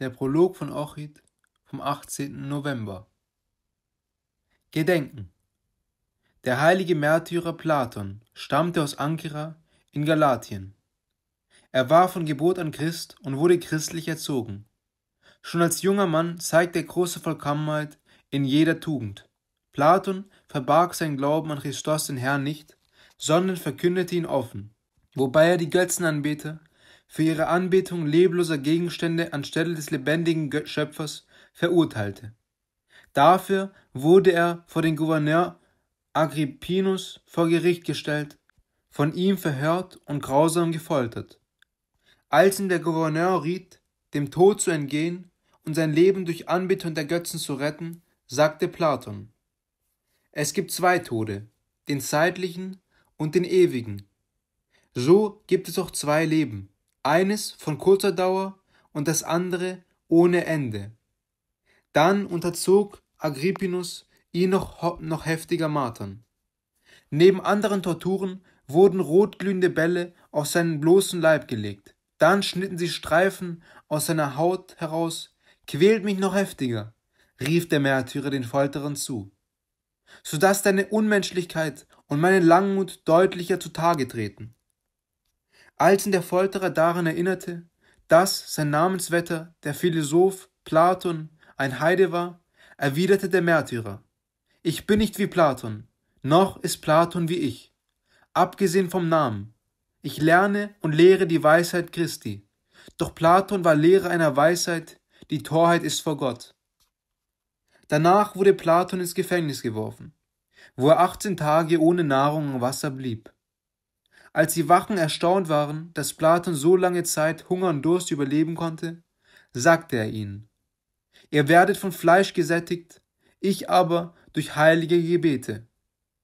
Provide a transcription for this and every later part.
Der Prolog von Ochid vom 18. November. Gedenken. Der heilige Märtyrer Platon stammte aus Ankara in Galatien. Er war von Geburt an Christ und wurde christlich erzogen. Schon als junger Mann zeigte er große Vollkommenheit in jeder Tugend. Platon verbarg seinen Glauben an Christus den Herrn nicht, sondern verkündete ihn offen, wobei er die Götzenanbeter für ihre Anbetung lebloser Gegenstände anstelle des lebendigen Schöpfers verurteilte. Dafür wurde er vor den Gouverneur Agrippinus vor Gericht gestellt, von ihm verhört und grausam gefoltert. Als ihn der Gouverneur riet, dem Tod zu entgehen und sein Leben durch Anbetung der Götzen zu retten, sagte Platon Es gibt zwei Tode, den zeitlichen und den ewigen. So gibt es auch zwei Leben eines von kurzer Dauer und das andere ohne Ende. Dann unterzog Agrippinus ihn noch, noch heftiger Martern. Neben anderen Torturen wurden rotglühende Bälle auf seinen bloßen Leib gelegt. Dann schnitten sie Streifen aus seiner Haut heraus. Quält mich noch heftiger, rief der Märtyrer den Folterern zu, sodass deine Unmenschlichkeit und meine Langmut deutlicher zutage treten. Als ihn der Folterer daran erinnerte, dass sein Namenswetter, der Philosoph Platon, ein Heide war, erwiderte der Märtyrer, ich bin nicht wie Platon, noch ist Platon wie ich, abgesehen vom Namen. Ich lerne und lehre die Weisheit Christi, doch Platon war Lehrer einer Weisheit, die Torheit ist vor Gott. Danach wurde Platon ins Gefängnis geworfen, wo er 18 Tage ohne Nahrung und Wasser blieb. Als die Wachen erstaunt waren, dass Platon so lange Zeit Hunger und Durst überleben konnte, sagte er ihnen, Ihr werdet von Fleisch gesättigt, ich aber durch heilige Gebete.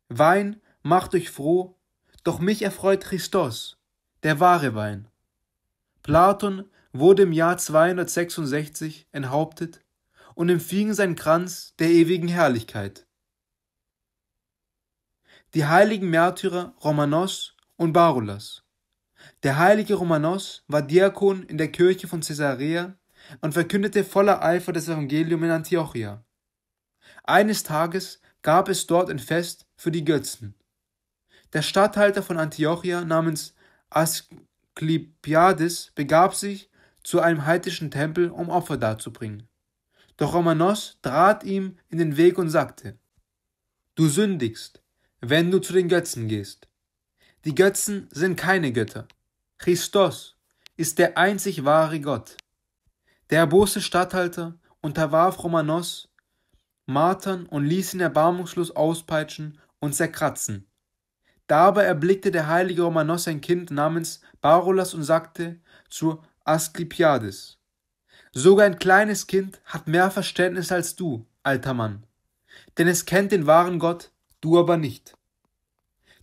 Wein macht euch froh, doch mich erfreut Christos, der wahre Wein. Platon wurde im Jahr 266 enthauptet und empfing seinen Kranz der ewigen Herrlichkeit. Die heiligen Märtyrer Romanos und Barulas. Der heilige Romanos war Diakon in der Kirche von Caesarea und verkündete voller Eifer das Evangelium in Antiochia. Eines Tages gab es dort ein Fest für die Götzen. Der Statthalter von Antiochia namens Asklepiades begab sich zu einem heidischen Tempel, um Opfer darzubringen. Doch Romanos trat ihm in den Weg und sagte: Du sündigst, wenn du zu den Götzen gehst. Die Götzen sind keine Götter. Christos ist der einzig wahre Gott. Der erboste Statthalter unterwarf Romanos martern und ließ ihn erbarmungslos auspeitschen und zerkratzen. Dabei erblickte der heilige Romanos ein Kind namens Barolas und sagte zu Asklepiades: Sogar ein kleines Kind hat mehr Verständnis als du, alter Mann, denn es kennt den wahren Gott, du aber nicht.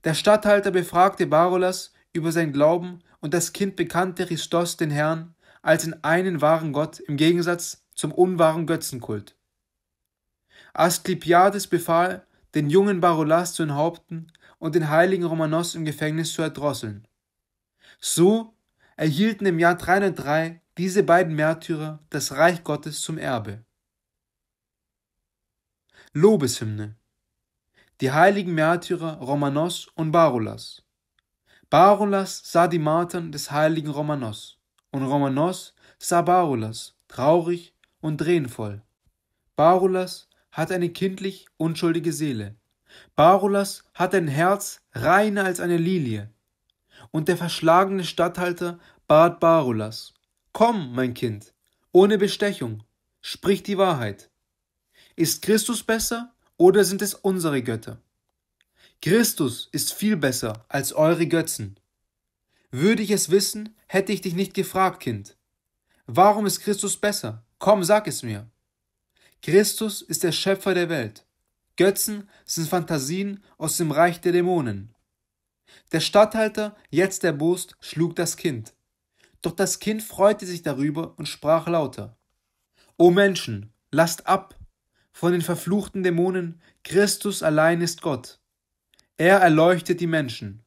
Der Statthalter befragte Barolas über sein Glauben und das Kind bekannte Christos den Herrn als in einen wahren Gott im Gegensatz zum unwahren Götzenkult. Asklepiades befahl, den jungen Barolas zu enthaupten und den heiligen Romanos im Gefängnis zu erdrosseln. So erhielten im Jahr 303 diese beiden Märtyrer das Reich Gottes zum Erbe. Lobeshymne die heiligen Märtyrer Romanos und Barulas. Barulas sah die Martern des heiligen Romanos und Romanos sah Barulas traurig und drehenvoll. Barulas hat eine kindlich unschuldige Seele. Barulas hat ein Herz reiner als eine Lilie. Und der verschlagene Statthalter bat Barulas, Komm, mein Kind, ohne Bestechung, sprich die Wahrheit. Ist Christus besser oder sind es unsere Götter? Christus ist viel besser als eure Götzen. Würde ich es wissen, hätte ich dich nicht gefragt, Kind. Warum ist Christus besser? Komm, sag es mir. Christus ist der Schöpfer der Welt. Götzen sind Fantasien aus dem Reich der Dämonen. Der Statthalter, jetzt erbost, schlug das Kind. Doch das Kind freute sich darüber und sprach lauter. O Menschen, lasst ab, von den verfluchten Dämonen, Christus allein ist Gott. Er erleuchtet die Menschen.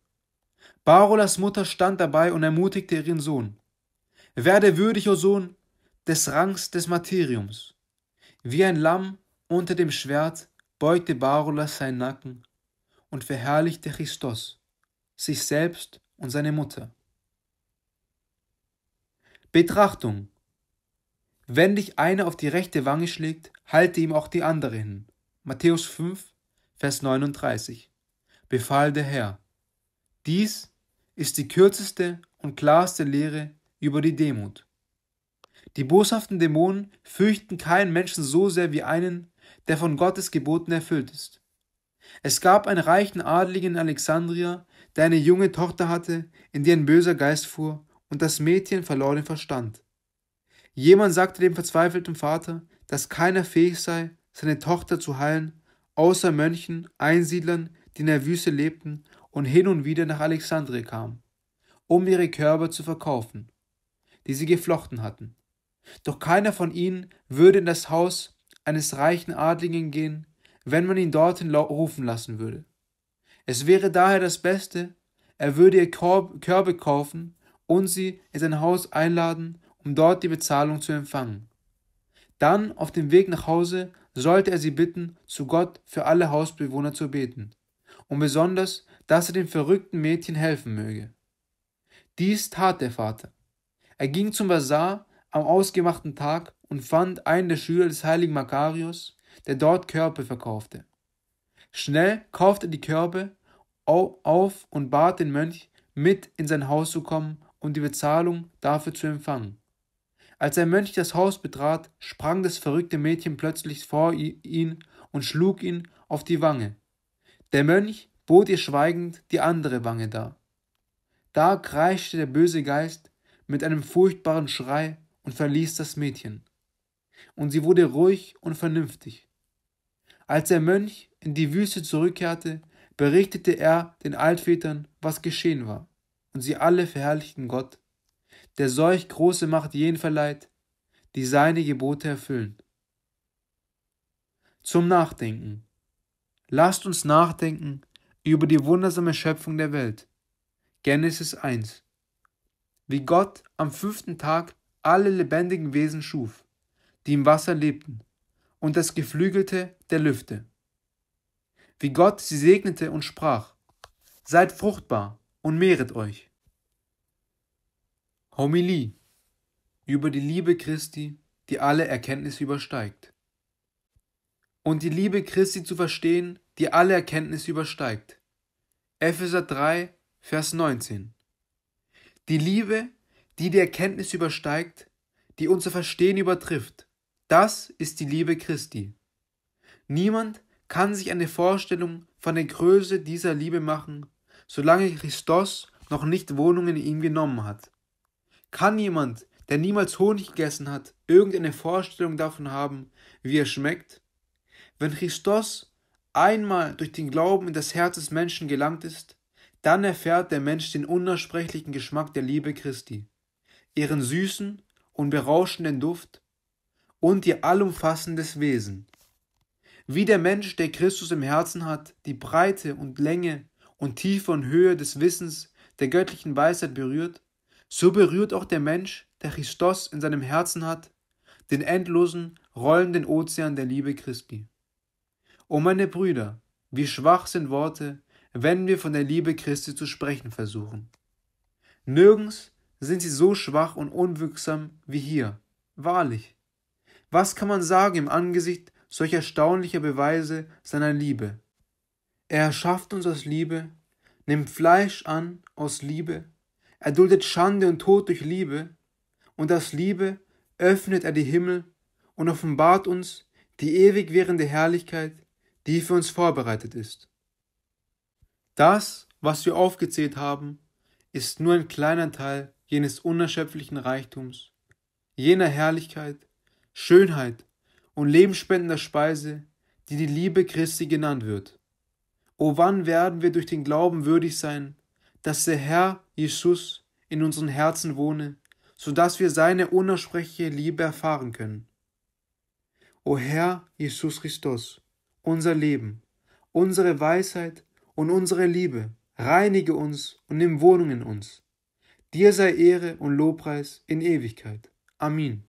Barolas Mutter stand dabei und ermutigte ihren Sohn. Werde würdig, o oh Sohn, des Rangs des Materiums. Wie ein Lamm unter dem Schwert beugte Barolas seinen Nacken und verherrlichte Christus, sich selbst und seine Mutter. Betrachtung wenn dich einer auf die rechte Wange schlägt, halte ihm auch die andere hin. Matthäus 5, Vers 39. Befahl der Herr. Dies ist die kürzeste und klarste Lehre über die Demut. Die boshaften Dämonen fürchten keinen Menschen so sehr wie einen, der von Gottes Geboten erfüllt ist. Es gab einen reichen Adligen in Alexandria, der eine junge Tochter hatte, in die ein böser Geist fuhr, und das Mädchen verlor den Verstand. Jemand sagte dem verzweifelten Vater, dass keiner fähig sei, seine Tochter zu heilen, außer Mönchen, Einsiedlern, die in der Wüste lebten und hin und wieder nach Alexandria kamen, um ihre Körper zu verkaufen, die sie geflochten hatten. Doch keiner von ihnen würde in das Haus eines reichen Adligen gehen, wenn man ihn dorthin rufen lassen würde. Es wäre daher das Beste, er würde ihr Körbe kaufen und sie in sein Haus einladen um dort die Bezahlung zu empfangen. Dann, auf dem Weg nach Hause, sollte er sie bitten, zu Gott für alle Hausbewohner zu beten, und besonders, dass er dem verrückten Mädchen helfen möge. Dies tat der Vater. Er ging zum Bazar am ausgemachten Tag und fand einen der Schüler des heiligen Makarios, der dort Körbe verkaufte. Schnell kaufte er die Körbe auf und bat den Mönch, mit in sein Haus zu kommen und die Bezahlung dafür zu empfangen. Als ein Mönch das Haus betrat, sprang das verrückte Mädchen plötzlich vor ihn und schlug ihn auf die Wange. Der Mönch bot ihr schweigend die andere Wange dar. Da kreischte der böse Geist mit einem furchtbaren Schrei und verließ das Mädchen. Und sie wurde ruhig und vernünftig. Als der Mönch in die Wüste zurückkehrte, berichtete er den Altvätern, was geschehen war, und sie alle verherrlichten Gott der solch große Macht jenen verleiht, die seine Gebote erfüllen. Zum Nachdenken. Lasst uns nachdenken über die wundersame Schöpfung der Welt. Genesis 1. Wie Gott am fünften Tag alle lebendigen Wesen schuf, die im Wasser lebten, und das Geflügelte der Lüfte. Wie Gott sie segnete und sprach, Seid fruchtbar und mehret euch Homilie über die Liebe Christi, die alle Erkenntnis übersteigt. Und die Liebe Christi zu verstehen, die alle Erkenntnis übersteigt. Epheser 3, Vers 19. Die Liebe, die die Erkenntnis übersteigt, die unser Verstehen übertrifft, das ist die Liebe Christi. Niemand kann sich eine Vorstellung von der Größe dieser Liebe machen, solange Christus noch nicht Wohnung in ihm genommen hat. Kann jemand, der niemals Honig gegessen hat, irgendeine Vorstellung davon haben, wie er schmeckt? Wenn Christus einmal durch den Glauben in das Herz des Menschen gelangt ist, dann erfährt der Mensch den unaussprechlichen Geschmack der Liebe Christi, ihren süßen und berauschenden Duft und ihr allumfassendes Wesen. Wie der Mensch, der Christus im Herzen hat, die Breite und Länge und Tiefe und Höhe des Wissens der göttlichen Weisheit berührt, so berührt auch der Mensch, der Christos in seinem Herzen hat, den endlosen, rollenden Ozean der Liebe Christi. O meine Brüder, wie schwach sind Worte, wenn wir von der Liebe Christi zu sprechen versuchen. Nirgends sind sie so schwach und unwirksam wie hier. Wahrlich. Was kann man sagen im Angesicht solch erstaunlicher Beweise seiner Liebe? Er erschafft uns aus Liebe, nimmt Fleisch an aus Liebe er duldet Schande und Tod durch Liebe, und aus Liebe öffnet er die Himmel und offenbart uns die ewig währende Herrlichkeit, die für uns vorbereitet ist. Das, was wir aufgezählt haben, ist nur ein kleiner Teil jenes unerschöpflichen Reichtums, jener Herrlichkeit, Schönheit und lebenspendender Speise, die die Liebe Christi genannt wird. O wann werden wir durch den Glauben würdig sein, dass der Herr Jesus in unseren Herzen wohne, so dass wir seine unersprechliche Liebe erfahren können. O Herr Jesus Christus, unser Leben, unsere Weisheit und unsere Liebe, reinige uns und nimm Wohnung in uns. Dir sei Ehre und Lobpreis in Ewigkeit. Amen.